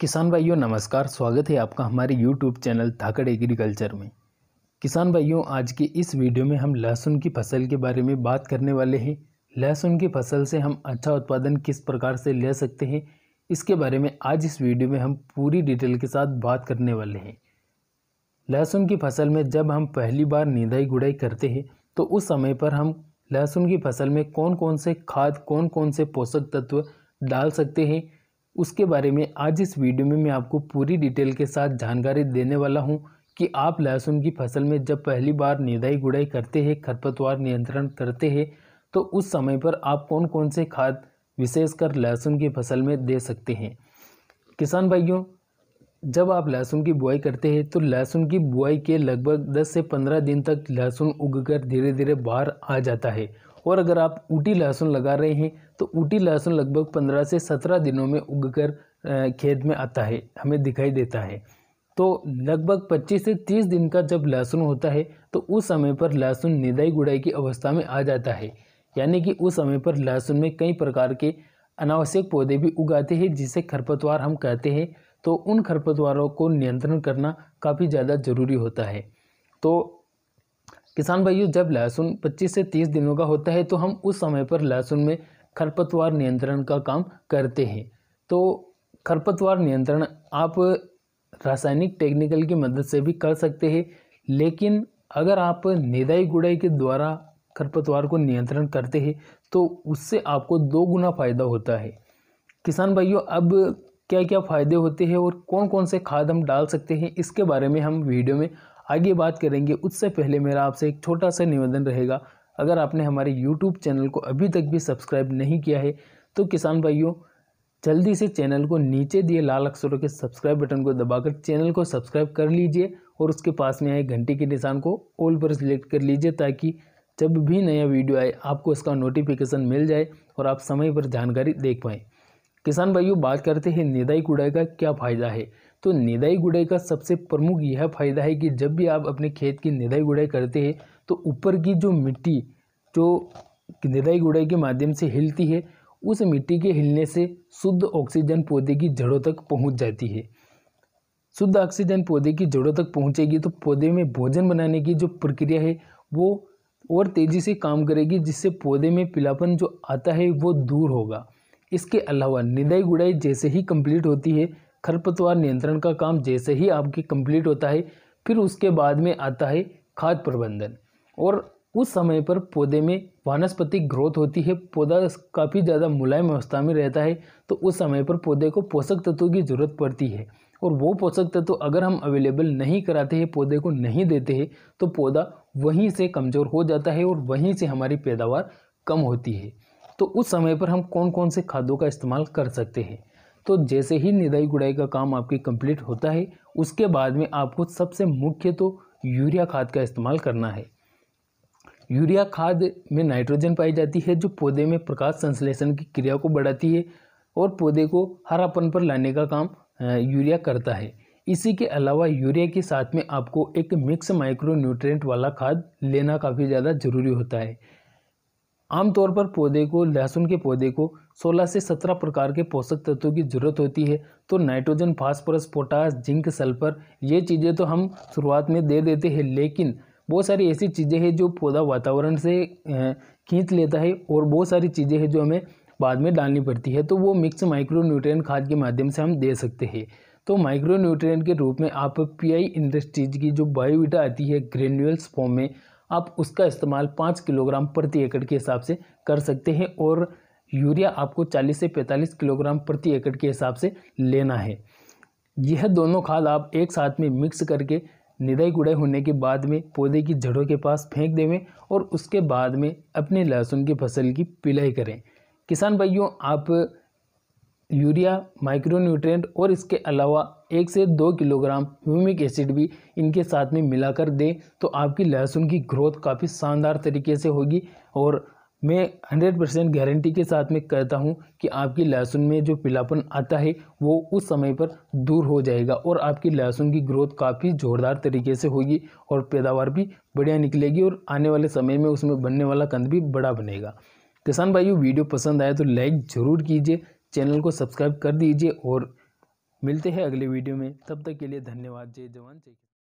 किसान भाइयों नमस्कार स्वागत है आपका हमारे यूट्यूब चैनल धाकड़ एग्रीकल्चर में किसान भाइयों आज के इस वीडियो में हम लहसुन की फसल के बारे में बात करने वाले हैं लहसुन की फसल से हम अच्छा उत्पादन किस प्रकार से ले सकते हैं इसके बारे में आज इस वीडियो में हम पूरी डिटेल के साथ बात करने वाले हैं लहसुन की फसल में जब हम पहली बार निंदाई गुड़ाई करते हैं तो उस समय पर हम लहसुन की फसल में कौन कौन से खाद कौन कौन से पोषक तत्व डाल सकते हैं उसके बारे में आज इस वीडियो में मैं आपको पूरी डिटेल के साथ जानकारी देने वाला हूँ कि आप लहसुन की फसल में जब पहली बार निदाई गुड़ाई करते हैं खरपतवार नियंत्रण करते हैं तो उस समय पर आप कौन कौन से खाद विशेषकर लहसुन की फसल में दे सकते हैं किसान भाइयों जब आप लहसुन की बुआई करते हैं तो लहसुन की बुआई के लगभग 10 से 15 दिन तक लहसुन उगकर धीरे धीरे बाहर आ जाता है और अगर आप ऊटी लहसुन लगा रहे हैं तो ऊटी लहसुन लगभग पंद्रह से सत्रह दिनों में उगकर खेत में आता है हमें दिखाई देता है तो लगभग पच्चीस से तीस दिन का जब लहसुन होता है तो उस समय पर लहसुन निदाई गुड़ाई की अवस्था में आ जाता है यानी कि उस समय पर लहसुन में कई प्रकार के अनावश्यक पौधे भी उगाते हैं जिसे खरपतवार हम कहते हैं तो उन खरपतवारों को नियंत्रण करना काफ़ी ज़्यादा ज़रूरी होता है तो किसान भाइयों जब लहसुन 25 से 30 दिनों का होता है तो हम उस समय पर लहसुन में खरपतवार नियंत्रण का काम करते हैं तो खरपतवार नियंत्रण आप रासायनिक टेक्निकल की मदद से भी कर सकते हैं लेकिन अगर आप निदाई गुड़ाई के द्वारा खरपतवार को नियंत्रण करते हैं तो उससे आपको दो गुना फ़ायदा होता है किसान भाइयों अब क्या क्या फ़ायदे होते हैं और कौन कौन से खाद हम डाल सकते हैं इसके बारे में हम वीडियो में आगे बात करेंगे उससे पहले मेरा आपसे एक छोटा सा निवेदन रहेगा अगर आपने हमारे यूट्यूब चैनल को अभी तक भी सब्सक्राइब नहीं किया है तो किसान भाइयों जल्दी से चैनल को नीचे दिए लाल अक्षरों के सब्सक्राइब बटन को दबाकर चैनल को सब्सक्राइब कर लीजिए और उसके पास में आए घंटी के निशान को ऑल पर सिलेक्ट कर लीजिए ताकि जब भी नया वीडियो आए आपको इसका नोटिफिकेशन मिल जाए और आप समय पर जानकारी देख पाएँ किसान भाइयों बात करते हैं निदाई कुड़ाई का क्या फ़ायदा है तो निदाई गुड़ाई का सबसे प्रमुख यह फायदा है कि जब भी आप अपने खेत की निदाई गुड़ाई करते हैं तो ऊपर की जो मिट्टी जो निदाई गुड़ाई के माध्यम से हिलती है उस मिट्टी के हिलने से शुद्ध ऑक्सीजन पौधे की जड़ों तक पहुंच जाती है शुद्ध ऑक्सीजन पौधे की जड़ों तक पहुंचेगी तो पौधे में भोजन बनाने की जो प्रक्रिया है वो और तेज़ी से काम करेगी जिससे पौधे में पीलापन जो आता है वो दूर होगा इसके अलावा निदाई गुड़ाई जैसे ही कंप्लीट होती है खरपतवार नियंत्रण का काम जैसे ही आपकी कंप्लीट होता है फिर उसके बाद में आता है खाद प्रबंधन और उस समय पर पौधे में वानस्पतिक ग्रोथ होती है पौधा काफ़ी ज़्यादा मुलायम अवस्था में रहता है तो उस समय पर पौधे को पोषक तत्वों की ज़रूरत पड़ती है और वो पोषक तत्व अगर हम अवेलेबल नहीं कराते हैं पौधे को नहीं देते हैं तो पौधा वहीं से कमज़ोर हो जाता है और वहीं से हमारी पैदावार कम होती है तो उस समय पर हम कौन कौन से खादों का इस्तेमाल कर सकते हैं तो जैसे ही निदाई गुड़ाई का काम आपकी कंप्लीट होता है उसके बाद में आपको सबसे मुख्य तो यूरिया खाद का इस्तेमाल करना है यूरिया खाद में नाइट्रोजन पाई जाती है जो पौधे में प्रकाश संश्लेषण की क्रिया को बढ़ाती है और पौधे को हरापन पर लाने का काम यूरिया करता है इसी के अलावा यूरिया के साथ में आपको एक मिक्स माइक्रो न्यूट्रेंट वाला खाद लेना काफ़ी ज़्यादा ज़रूरी होता है आमतौर पर पौधे को लहसुन के पौधे को 16 से 17 प्रकार के पोषक तत्वों की जरूरत होती है तो nitrogen phosphorus potash zinc sulphur ये चीज़ें तो हम शुरुआत में दे देते हैं लेकिन बहुत सारी ऐसी चीज़ें हैं जो पौधा वातावरण से खींच लेता है और बहुत सारी चीज़ें हैं जो हमें बाद में डालनी पड़ती है तो वो मिक्स माइक्रो न्यूट्रिय खाद के माध्यम से हम दे सकते हैं तो माइक्रो न्यूट्रिय के रूप में आप पी इंडस्ट्रीज की जो बायोविटा आती है ग्रेन्यूल्स फॉर्म में आप उसका इस्तेमाल पाँच किलोग्राम प्रति एकड़ के हिसाब से कर सकते हैं और यूरिया आपको चालीस से पैंतालीस किलोग्राम प्रति एकड़ के हिसाब से लेना है यह दोनों खाद आप एक साथ में मिक्स करके निदाई गुड़ाई होने के बाद में पौधे की जड़ों के पास फेंक देवें और उसके बाद में अपने लहसुन की फसल की पिलाई करें किसान भाइयों आप यूरिया माइक्रोन्यूट्रेंट और इसके अलावा एक से दो किलोग्राम ह्यूमिक एसिड भी इनके साथ में मिलाकर दें तो आपकी लहसुन की ग्रोथ काफ़ी शानदार तरीके से होगी और मैं हंड्रेड परसेंट गारंटी के साथ में कहता हूँ कि आपकी लहसुन में जो पीलापन आता है वो उस समय पर दूर हो जाएगा और आपकी लहसुन की ग्रोथ काफ़ी ज़ोरदार तरीके से होगी और पैदावार भी बढ़िया निकलेगी और आने वाले समय में उसमें बनने वाला कंध भी बड़ा बनेगा किसान भाइयों वीडियो पसंद आए तो लाइक ज़रूर कीजिए चैनल को सब्सक्राइब कर दीजिए और मिलते हैं अगले वीडियो में तब तक के लिए धन्यवाद जय जवान जय